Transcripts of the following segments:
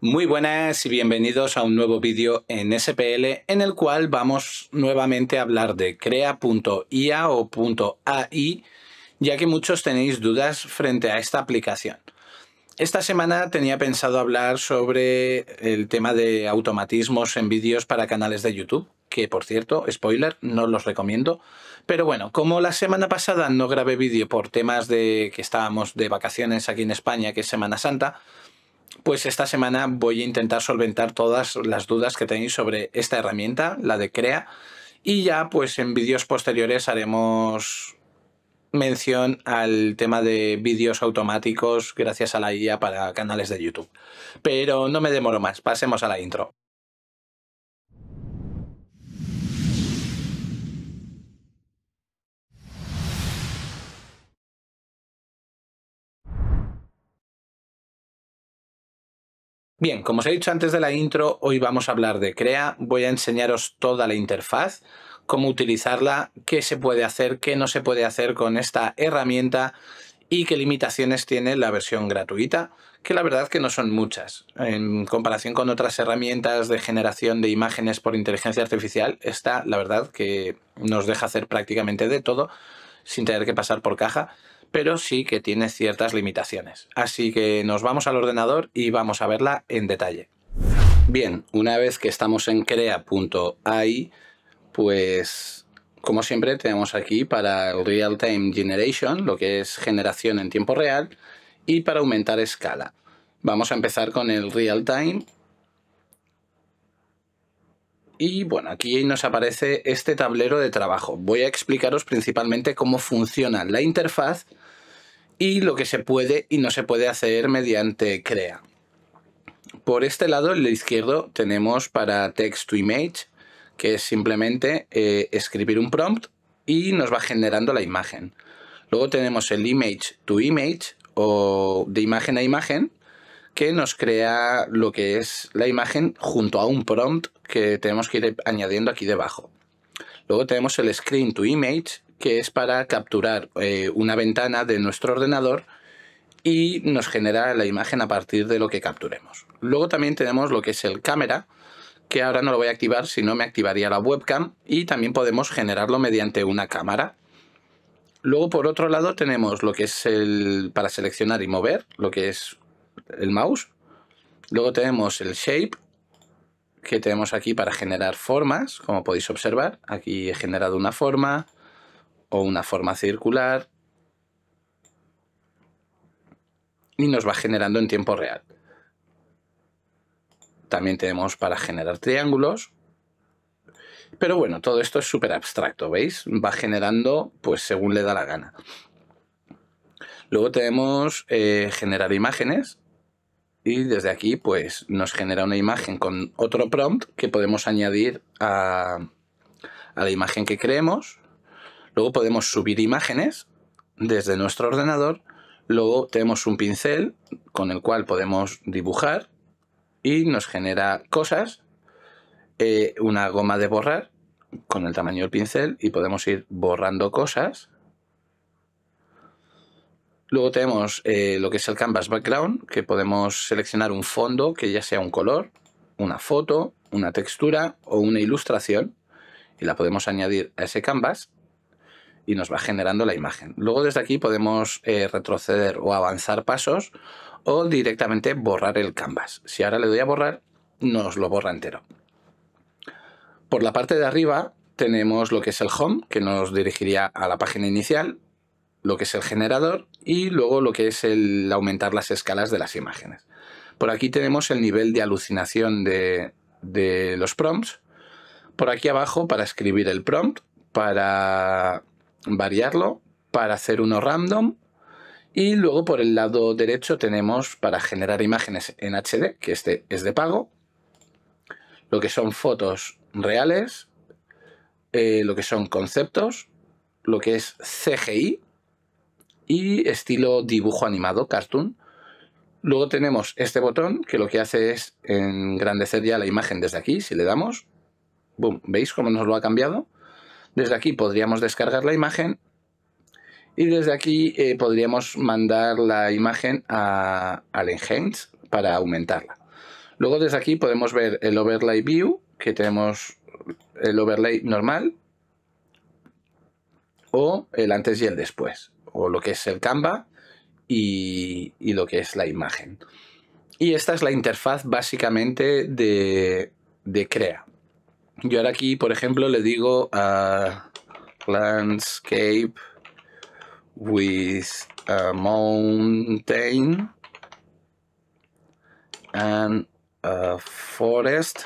Muy buenas y bienvenidos a un nuevo vídeo en SPL en el cual vamos nuevamente a hablar de crea.ia o .ai ya que muchos tenéis dudas frente a esta aplicación. Esta semana tenía pensado hablar sobre el tema de automatismos en vídeos para canales de YouTube, que por cierto, spoiler, no los recomiendo. Pero bueno, como la semana pasada no grabé vídeo por temas de que estábamos de vacaciones aquí en España, que es Semana Santa, pues esta semana voy a intentar solventar todas las dudas que tenéis sobre esta herramienta, la de Crea, y ya pues en vídeos posteriores haremos mención al tema de vídeos automáticos gracias a la IA para canales de YouTube. Pero no me demoro más, pasemos a la intro. Bien, como os he dicho antes de la intro, hoy vamos a hablar de Crea. Voy a enseñaros toda la interfaz, cómo utilizarla, qué se puede hacer, qué no se puede hacer con esta herramienta y qué limitaciones tiene la versión gratuita, que la verdad que no son muchas. En comparación con otras herramientas de generación de imágenes por inteligencia artificial, esta la verdad que nos deja hacer prácticamente de todo sin tener que pasar por caja pero sí que tiene ciertas limitaciones. Así que nos vamos al ordenador y vamos a verla en detalle. Bien, una vez que estamos en crea.ai, pues como siempre tenemos aquí para Real Time Generation, lo que es generación en tiempo real, y para aumentar escala. Vamos a empezar con el Real Time y bueno, aquí nos aparece este tablero de trabajo. Voy a explicaros principalmente cómo funciona la interfaz y lo que se puede y no se puede hacer mediante CREA. Por este lado, el izquierdo, tenemos para text to image, que es simplemente eh, escribir un prompt y nos va generando la imagen. Luego tenemos el image to image o de imagen a imagen, que nos crea lo que es la imagen junto a un prompt que tenemos que ir añadiendo aquí debajo. Luego tenemos el Screen to Image, que es para capturar eh, una ventana de nuestro ordenador y nos genera la imagen a partir de lo que capturemos. Luego también tenemos lo que es el cámara, que ahora no lo voy a activar, si no me activaría la webcam, y también podemos generarlo mediante una cámara. Luego por otro lado tenemos lo que es el para seleccionar y mover, lo que es el mouse. Luego tenemos el shape, que tenemos aquí para generar formas, como podéis observar. Aquí he generado una forma o una forma circular. Y nos va generando en tiempo real. También tenemos para generar triángulos. Pero bueno, todo esto es súper abstracto, ¿veis? Va generando pues según le da la gana. Luego tenemos eh, generar imágenes, y desde aquí pues nos genera una imagen con otro prompt que podemos añadir a, la imagen que creemos. Luego podemos subir imágenes desde nuestro ordenador. Luego tenemos un pincel con el cual podemos dibujar y nos genera cosas. Eh, una goma de borrar con el tamaño del pincel y podemos ir borrando cosas Luego tenemos eh, lo que es el Canvas Background, que podemos seleccionar un fondo que ya sea un color, una foto, una textura o una ilustración y la podemos añadir a ese canvas y nos va generando la imagen. Luego desde aquí podemos eh, retroceder o avanzar pasos o directamente borrar el canvas. Si ahora le doy a borrar, nos lo borra entero. Por la parte de arriba tenemos lo que es el home, que nos dirigiría a la página inicial lo que es el generador y luego lo que es el aumentar las escalas de las imágenes. Por aquí tenemos el nivel de alucinación de, los prompts. Por aquí abajo para escribir el prompt, para variarlo, para hacer uno random. Y luego por el lado derecho tenemos para generar imágenes en HD, que este es de pago. Lo que son fotos reales, eh, lo que son conceptos, lo que es CGI, y estilo dibujo animado, cartoon. Luego tenemos este botón que lo que hace es engrandecer ya la imagen desde aquí, si le damos, boom, ¿veis cómo nos lo ha cambiado? Desde aquí podríamos descargar la imagen y desde aquí eh, podríamos mandar la imagen a, al Enhance para aumentarla. Luego desde aquí podemos ver el Overlay View, que tenemos el overlay normal o el antes y el después o lo que es el Canva y, lo que es la imagen. Y esta es la interfaz básicamente de, Crea. Yo ahora aquí, por ejemplo, le digo a Landscape with a mountain and a forest.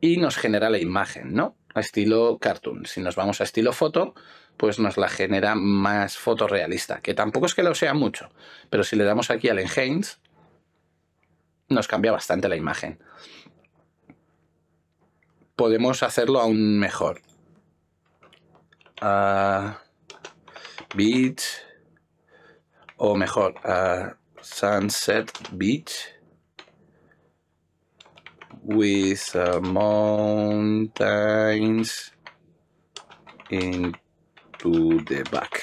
Y nos genera la imagen, ¿no? a estilo cartoon. Si nos vamos a estilo foto, pues nos la genera más fotorrealista, que tampoco es que lo sea mucho, pero si le damos aquí al Enhance, nos cambia bastante la imagen. Podemos hacerlo aún mejor. a ah, beach, o mejor, a ah, Sunset Beach with some mountains into the back.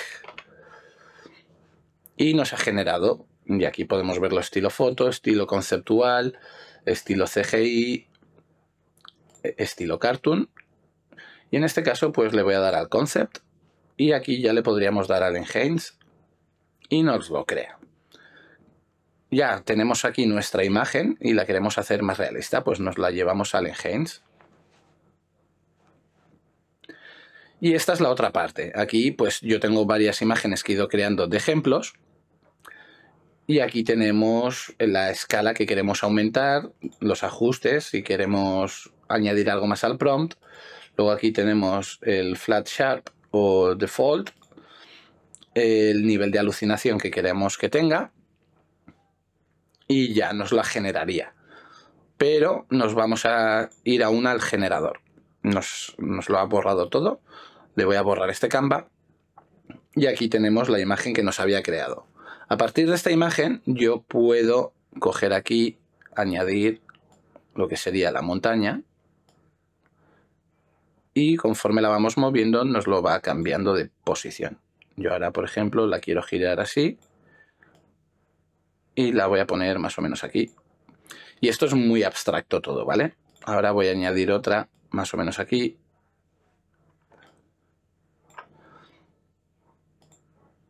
Y nos ha generado, y aquí podemos verlo estilo foto, estilo conceptual, estilo CGI, estilo cartoon. Y en este caso pues le voy a dar al concept y aquí ya le podríamos dar al enhance y nos lo crea ya tenemos aquí nuestra imagen y la queremos hacer más realista, pues nos la llevamos al Enhance. Y esta es la otra parte. Aquí pues yo tengo varias imágenes que he ido creando de ejemplos. Y aquí tenemos la escala que queremos aumentar, los ajustes, si queremos añadir algo más al prompt. Luego aquí tenemos el flat sharp o default, el nivel de alucinación que queremos que tenga y ya nos la generaría. Pero nos vamos a ir aún al generador. Nos, nos lo ha borrado todo. Le voy a borrar este Canva. Y aquí tenemos la imagen que nos había creado. A partir de esta imagen yo puedo coger aquí, añadir lo que sería la montaña. Y conforme la vamos moviendo nos lo va cambiando de posición. Yo ahora, por ejemplo, la quiero girar así y la voy a poner más o menos aquí. Y esto es muy abstracto todo, ¿vale? Ahora voy a añadir otra más o menos aquí.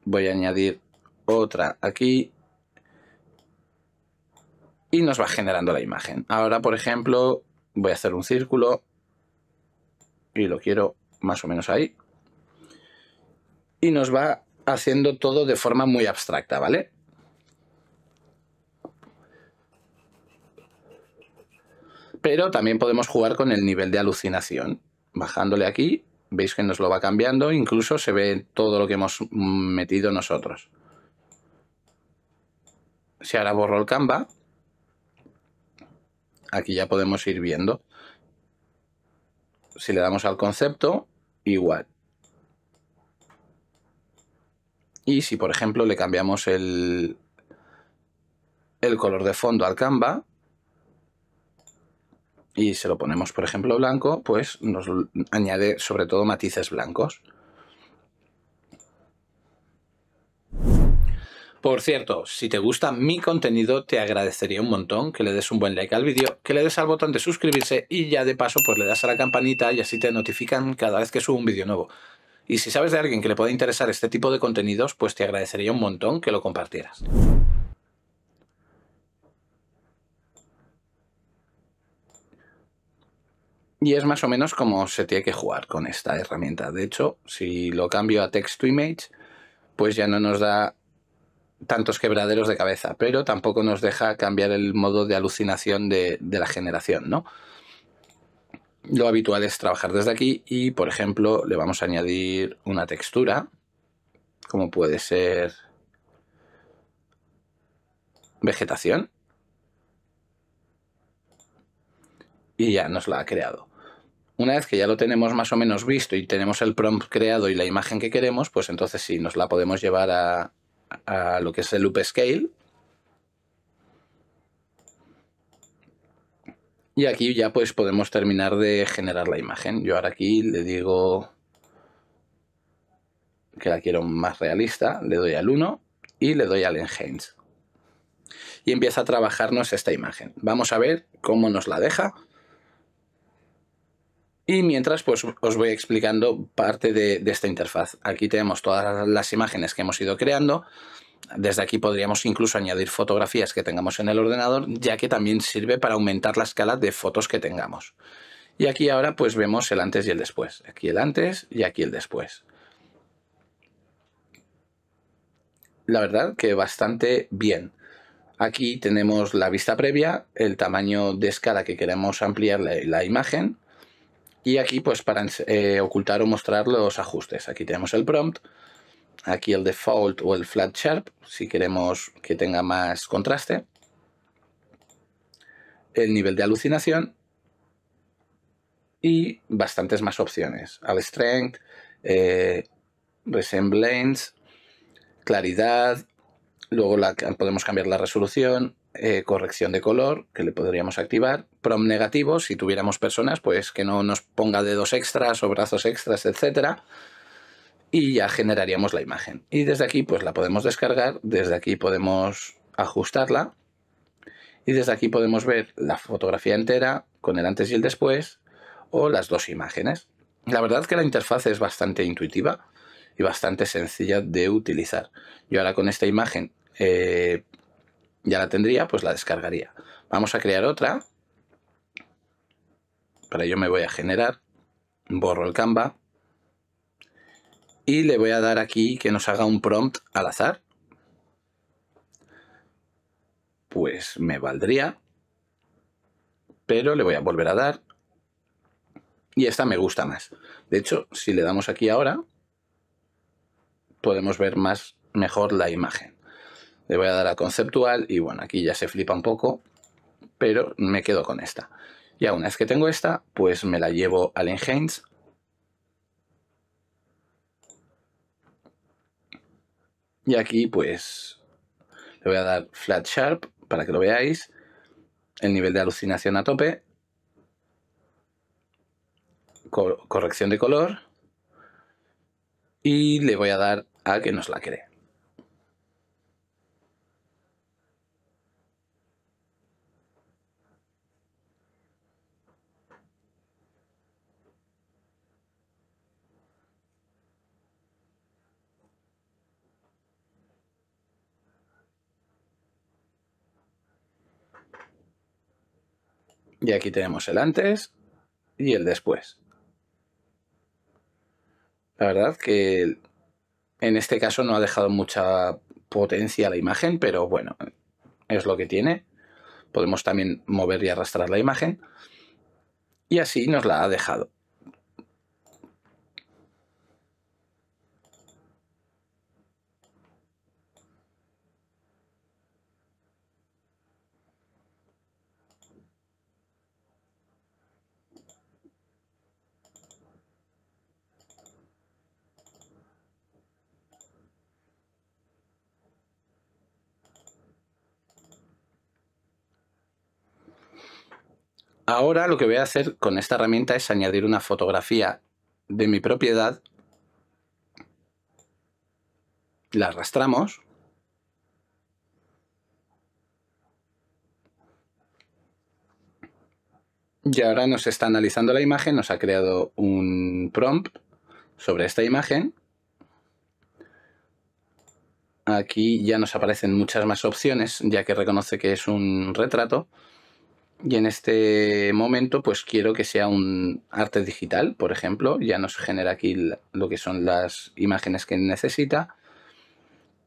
Voy a añadir otra aquí. Y nos va generando la imagen. Ahora, por ejemplo, voy a hacer un círculo y lo quiero más o menos ahí. Y nos va haciendo todo de forma muy abstracta, ¿vale? Pero también podemos jugar con el nivel de alucinación. Bajándole aquí, veis que nos lo va cambiando, incluso se ve todo lo que hemos metido nosotros. Si ahora borro el Canva, aquí ya podemos ir viendo. Si le damos al concepto, igual. Y si, por ejemplo, le cambiamos el, el color de fondo al Canva, y se lo ponemos, por ejemplo, blanco, pues nos añade sobre todo matices blancos. Por cierto, si te gusta mi contenido, te agradecería un montón que le des un buen like al vídeo, que le des al botón de suscribirse y ya de paso pues le das a la campanita y así te notifican cada vez que subo un vídeo nuevo. Y si sabes de alguien que le pueda interesar este tipo de contenidos, pues te agradecería un montón que lo compartieras. Y es más o menos como se tiene que jugar con esta herramienta. De hecho, si lo cambio a text to image, pues ya no nos da tantos quebraderos de cabeza, pero tampoco nos deja cambiar el modo de alucinación de, de la generación, ¿no? Lo habitual es trabajar desde aquí y, por ejemplo, le vamos a añadir una textura, como puede ser vegetación. Y ya nos la ha creado una vez que ya lo tenemos más o menos visto y tenemos el prompt creado y la imagen que queremos, pues entonces sí, nos la podemos llevar a, lo que es el loop scale. Y aquí ya pues podemos terminar de generar la imagen. Yo ahora aquí le digo que la quiero más realista, le doy al 1 y le doy al enhance. Y empieza a trabajarnos esta imagen. Vamos a ver cómo nos la deja. Y mientras, pues os voy explicando parte de, esta interfaz. Aquí tenemos todas las imágenes que hemos ido creando. Desde aquí podríamos incluso añadir fotografías que tengamos en el ordenador, ya que también sirve para aumentar la escala de fotos que tengamos. Y aquí ahora pues vemos el antes y el después. Aquí el antes y aquí el después. La verdad que bastante bien. Aquí tenemos la vista previa, el tamaño de escala que queremos ampliar la imagen, y aquí, pues para eh, ocultar o mostrar los ajustes. Aquí tenemos el prompt, aquí el default o el flat sharp, si queremos que tenga más contraste. El nivel de alucinación y bastantes más opciones. Al strength, eh, resemblance, claridad, luego la, podemos cambiar la resolución, eh, corrección de color, que le podríamos activar, prom negativo, si tuviéramos personas, pues que no nos ponga dedos extras o brazos extras, etcétera Y ya generaríamos la imagen. Y desde aquí, pues la podemos descargar, desde aquí podemos ajustarla. Y desde aquí podemos ver la fotografía entera, con el antes y el después, o las dos imágenes. La verdad es que la interfaz es bastante intuitiva y bastante sencilla de utilizar. Yo ahora con esta imagen eh, ya la tendría, pues la descargaría. Vamos a crear otra. Para ello me voy a generar, borro el Canva y le voy a dar aquí que nos haga un prompt al azar. Pues me valdría, pero le voy a volver a dar y esta me gusta más. De hecho, si le damos aquí ahora, podemos ver más mejor la imagen. Le voy a dar a conceptual y bueno, aquí ya se flipa un poco, pero me quedo con esta. Y una vez que tengo esta, pues me la llevo al Enhance. Y aquí pues le voy a dar Flat Sharp para que lo veáis. El nivel de alucinación a tope. corrección de color. Y le voy a dar a que nos la cree. Y aquí tenemos el antes y el después. La verdad que en este caso no ha dejado mucha potencia la imagen, pero bueno, es lo que tiene. Podemos también mover y arrastrar la imagen. Y así nos la ha dejado. Ahora lo que voy a hacer con esta herramienta es añadir una fotografía de mi propiedad. La arrastramos. Y ahora nos está analizando la imagen, nos ha creado un prompt sobre esta imagen. Aquí ya nos aparecen muchas más opciones, ya que reconoce que es un retrato. Y en este momento, pues quiero que sea un arte digital, por ejemplo. Ya nos genera aquí lo que son las imágenes que necesita,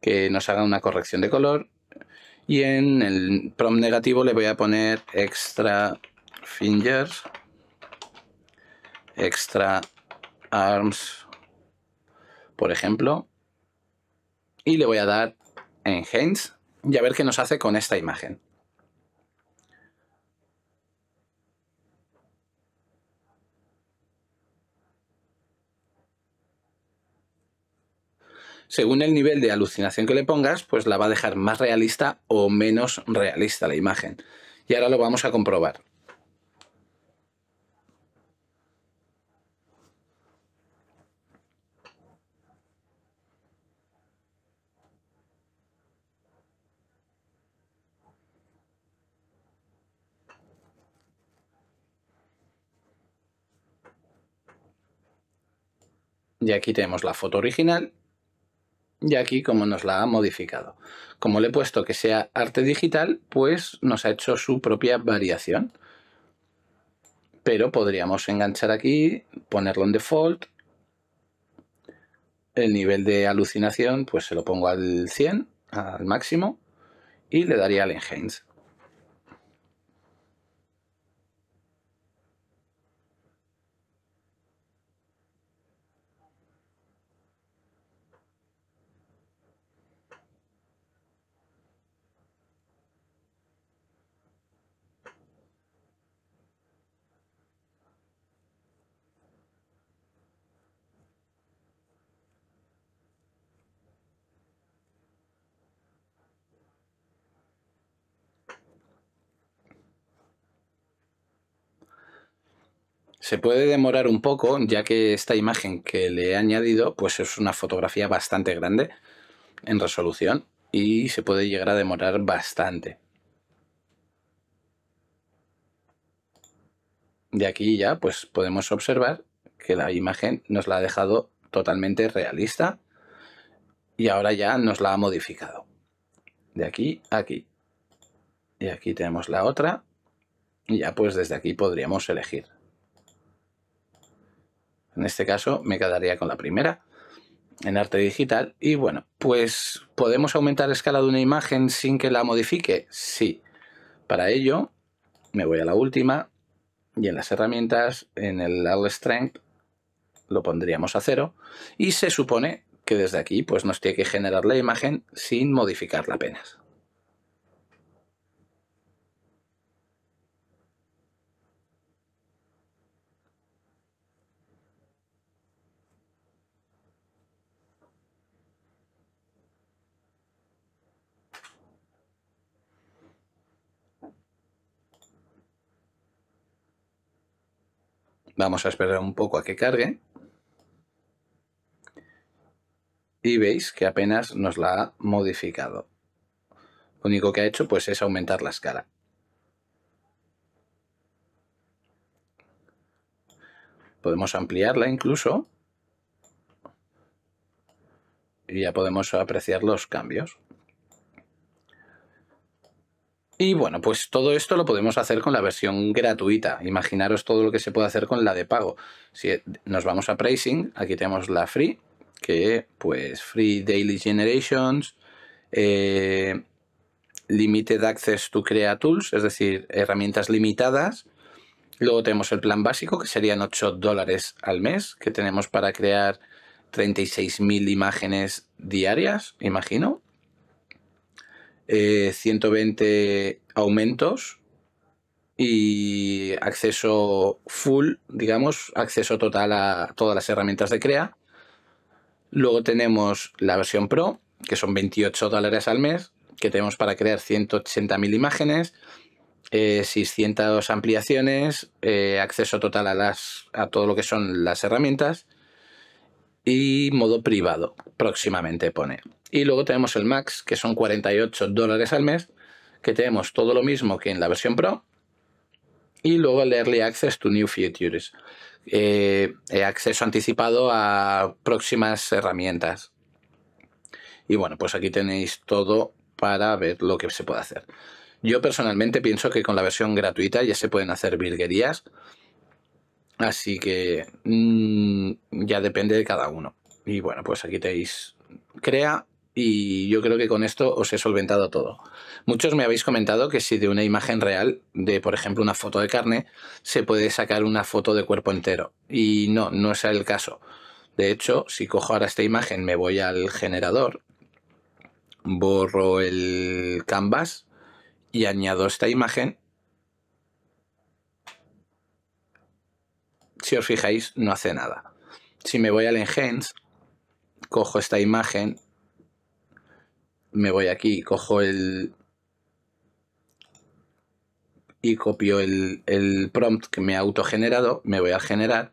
que nos haga una corrección de color. Y en el prompt negativo le voy a poner extra fingers, extra arms, por ejemplo. Y le voy a dar enhance y a ver qué nos hace con esta imagen. según el nivel de alucinación que le pongas, pues la va a dejar más realista o menos realista la imagen. Y ahora lo vamos a comprobar. Y aquí tenemos la foto original y aquí como nos la ha modificado. Como le he puesto que sea arte digital, pues nos ha hecho su propia variación. Pero podríamos enganchar aquí, ponerlo en default. El nivel de alucinación, pues se lo pongo al 100, al máximo, y le daría al enhance. Se puede demorar un poco, ya que esta imagen que le he añadido, pues es una fotografía bastante grande en resolución y se puede llegar a demorar bastante. De aquí ya pues podemos observar que la imagen nos la ha dejado totalmente realista y ahora ya nos la ha modificado. De aquí a aquí. Y aquí tenemos la otra y ya pues desde aquí podríamos elegir. En este caso me quedaría con la primera en arte digital. Y bueno, pues ¿podemos aumentar la escala de una imagen sin que la modifique? Sí. Para ello me voy a la última y en las herramientas, en el All Strength, lo pondríamos a cero y se supone que desde aquí pues nos tiene que generar la imagen sin modificarla apenas. Vamos a esperar un poco a que cargue. Y veis que apenas nos la ha modificado. Lo único que ha hecho pues es aumentar la escala. Podemos ampliarla incluso. Y ya podemos apreciar los cambios. Y bueno, pues todo esto lo podemos hacer con la versión gratuita. Imaginaros todo lo que se puede hacer con la de pago. Si e, nos vamos a pricing, aquí tenemos la free, que pues free daily generations, eh, limited access to crea tools, es decir, herramientas limitadas. Luego tenemos el plan básico, que serían 8 dólares al mes, que tenemos para crear 36.000 imágenes diarias, imagino, 120 eh, aumentos y acceso full, digamos, acceso total a todas las herramientas de CREA. Luego tenemos la versión Pro, que son 28 dólares al mes, que tenemos para crear 180.000 imágenes, 600 eh, ampliaciones, eh, acceso total a, las, a todo lo que son las herramientas y modo privado, próximamente pone. Y luego tenemos el Max, que son 48 dólares al mes, que tenemos todo lo mismo que en la versión Pro. Y luego el Early Access to New Features. Eh, acceso anticipado a próximas herramientas. Y bueno, pues aquí tenéis todo para ver lo que se puede hacer. Yo personalmente pienso que con la versión gratuita ya se pueden hacer virguerías. Así que mm, ya depende de cada uno. Y bueno, pues aquí tenéis crea y yo creo que con esto os he solventado todo. Muchos me habéis comentado que si de una imagen real, de por ejemplo una foto de carne, se puede sacar una foto de cuerpo entero. Y no, no es el caso. De hecho, si cojo ahora esta imagen, me voy al generador, borro el canvas y añado esta imagen. Si os fijáis, no hace nada. Si me voy al Enhance, cojo esta imagen, me voy aquí, cojo el... Y copio el, el prompt que me ha autogenerado, me voy a generar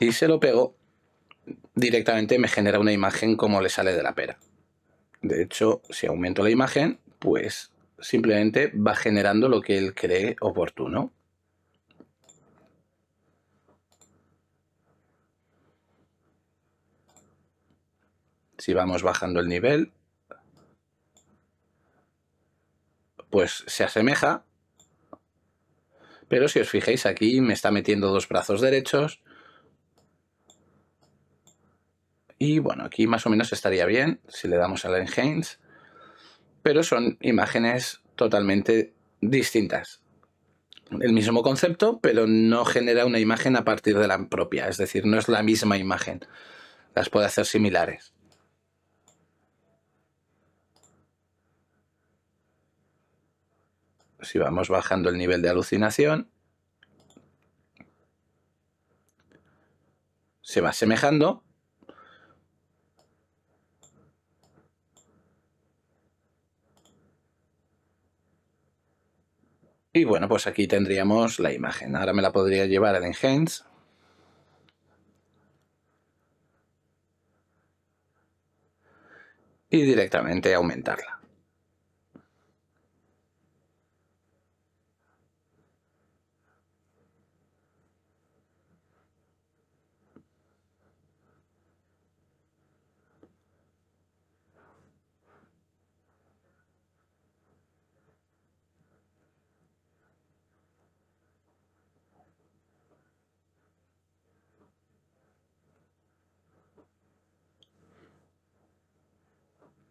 y se lo pego. Directamente me genera una imagen como le sale de la pera. De hecho, si aumento la imagen, pues simplemente va generando lo que él cree oportuno. si vamos bajando el nivel, pues se asemeja. Pero si os fijáis aquí me está metiendo dos brazos derechos. Y bueno, aquí más o menos estaría bien si le damos a al Enhance. Pero son imágenes totalmente distintas. El mismo concepto, pero no genera una imagen a partir de la propia. Es decir, no es la misma imagen. Las puede hacer similares. si vamos bajando el nivel de alucinación, se va asemejando. Y bueno, pues aquí tendríamos la imagen. Ahora me la podría llevar al Enhance. Y directamente aumentarla.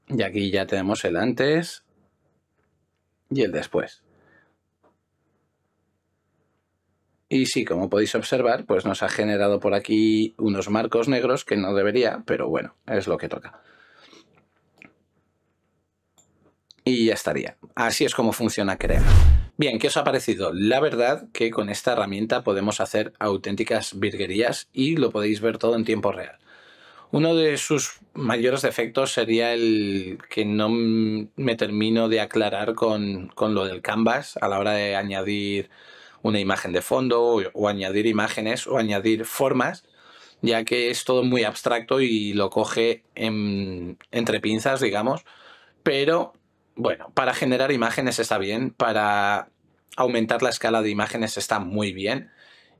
Y aquí ya tenemos el antes y el después. Y sí, como podéis observar, pues nos ha generado por aquí unos marcos negros que no debería, pero bueno, es lo que toca. Y ya estaría. Así es como funciona Crema. Bien, ¿qué os ha parecido? La verdad que con esta herramienta podemos hacer auténticas virguerías y lo podéis ver todo en tiempo real. Uno de sus mayores defectos sería el que no me termino de aclarar con, lo del canvas a la hora de añadir una imagen de fondo o, añadir imágenes o añadir formas, ya que es todo muy abstracto y lo coge entre pinzas, digamos. Pero bueno, para generar imágenes está bien, para aumentar la escala de imágenes está muy bien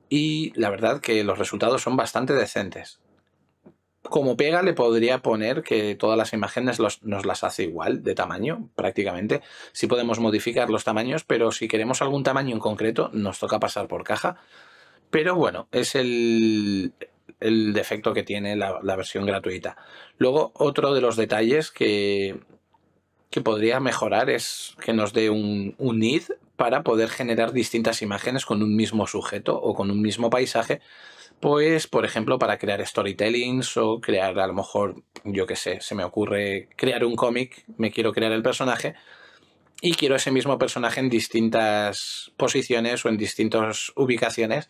y la verdad que los resultados son bastante decentes como pega le podría poner que todas las imágenes nos las hace igual de tamaño prácticamente. Sí podemos modificar los tamaños, pero si queremos algún tamaño en concreto nos toca pasar por caja. Pero bueno, es el, defecto que tiene la, versión gratuita. Luego otro de los detalles que, que podría mejorar es que nos dé un, un id para poder generar distintas imágenes con un mismo sujeto o con un mismo paisaje pues, por ejemplo, para crear storytellings o crear, a lo mejor, yo qué sé, se me ocurre crear un cómic, me quiero crear el personaje y quiero ese mismo personaje en distintas posiciones o en distintas ubicaciones,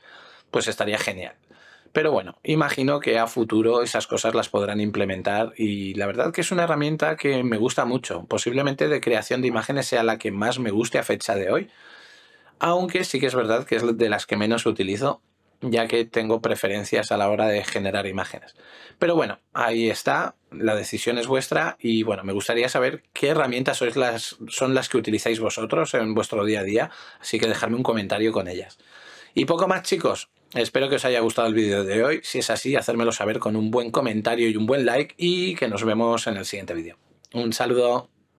pues estaría genial. Pero bueno, imagino que a futuro esas cosas las podrán implementar y la verdad que es una herramienta que me gusta mucho. Posiblemente de creación de imágenes sea la que más me guste a fecha de hoy. Aunque sí que es verdad que es de las que menos utilizo ya que tengo preferencias a la hora de generar imágenes. Pero bueno, ahí está, la decisión es vuestra y bueno, me gustaría saber qué herramientas sois las, son las que utilizáis vosotros en vuestro día a día, así que dejadme un comentario con ellas. Y poco más chicos, espero que os haya gustado el vídeo de hoy, si es así, hacérmelo saber con un buen comentario y un buen like y que nos vemos en el siguiente vídeo. Un saludo.